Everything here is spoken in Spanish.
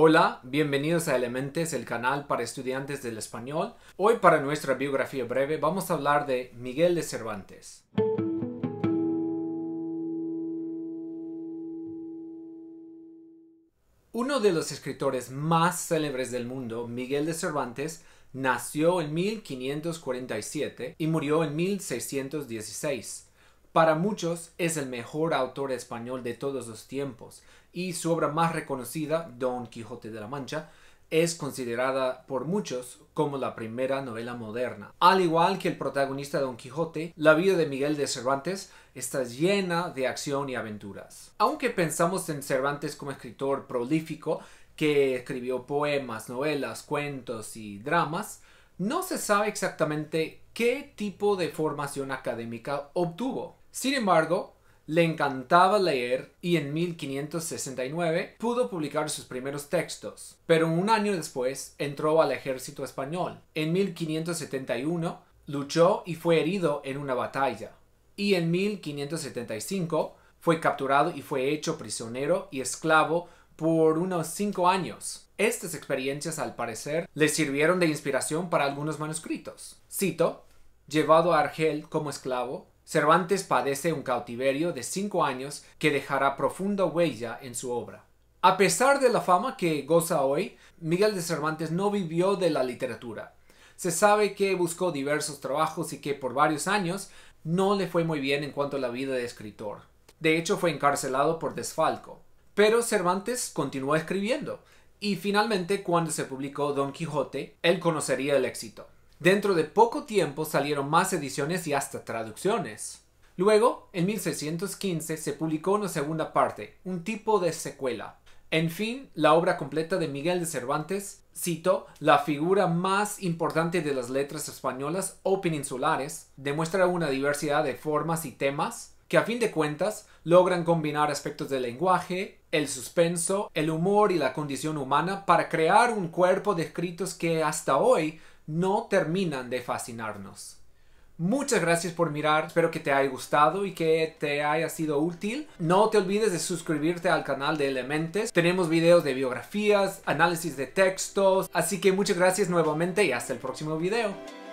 Hola, bienvenidos a Elementes, el canal para estudiantes del español. Hoy para nuestra biografía breve vamos a hablar de Miguel de Cervantes. Uno de los escritores más célebres del mundo, Miguel de Cervantes, nació en 1547 y murió en 1616 para muchos es el mejor autor español de todos los tiempos y su obra más reconocida, Don Quijote de la Mancha, es considerada por muchos como la primera novela moderna. Al igual que el protagonista Don Quijote, la vida de Miguel de Cervantes está llena de acción y aventuras. Aunque pensamos en Cervantes como escritor prolífico, que escribió poemas, novelas, cuentos y dramas, no se sabe exactamente qué tipo de formación académica obtuvo. Sin embargo, le encantaba leer y en 1569 pudo publicar sus primeros textos, pero un año después entró al ejército español. En 1571 luchó y fue herido en una batalla, y en 1575 fue capturado y fue hecho prisionero y esclavo por unos cinco años. Estas experiencias, al parecer, le sirvieron de inspiración para algunos manuscritos. Cito, llevado a Argel como esclavo, Cervantes padece un cautiverio de cinco años que dejará profunda huella en su obra. A pesar de la fama que goza hoy, Miguel de Cervantes no vivió de la literatura. Se sabe que buscó diversos trabajos y que por varios años no le fue muy bien en cuanto a la vida de escritor. De hecho, fue encarcelado por desfalco. Pero Cervantes continuó escribiendo, y finalmente cuando se publicó Don Quijote, él conocería el éxito. Dentro de poco tiempo salieron más ediciones y hasta traducciones. Luego, en 1615 se publicó una segunda parte, un tipo de secuela. En fin, la obra completa de Miguel de Cervantes, cito, la figura más importante de las letras españolas o peninsulares, demuestra una diversidad de formas y temas, que a fin de cuentas logran combinar aspectos del lenguaje, el suspenso, el humor y la condición humana para crear un cuerpo de escritos que hasta hoy no terminan de fascinarnos. Muchas gracias por mirar, espero que te haya gustado y que te haya sido útil. No te olvides de suscribirte al canal de Elementes, tenemos videos de biografías, análisis de textos, así que muchas gracias nuevamente y hasta el próximo video.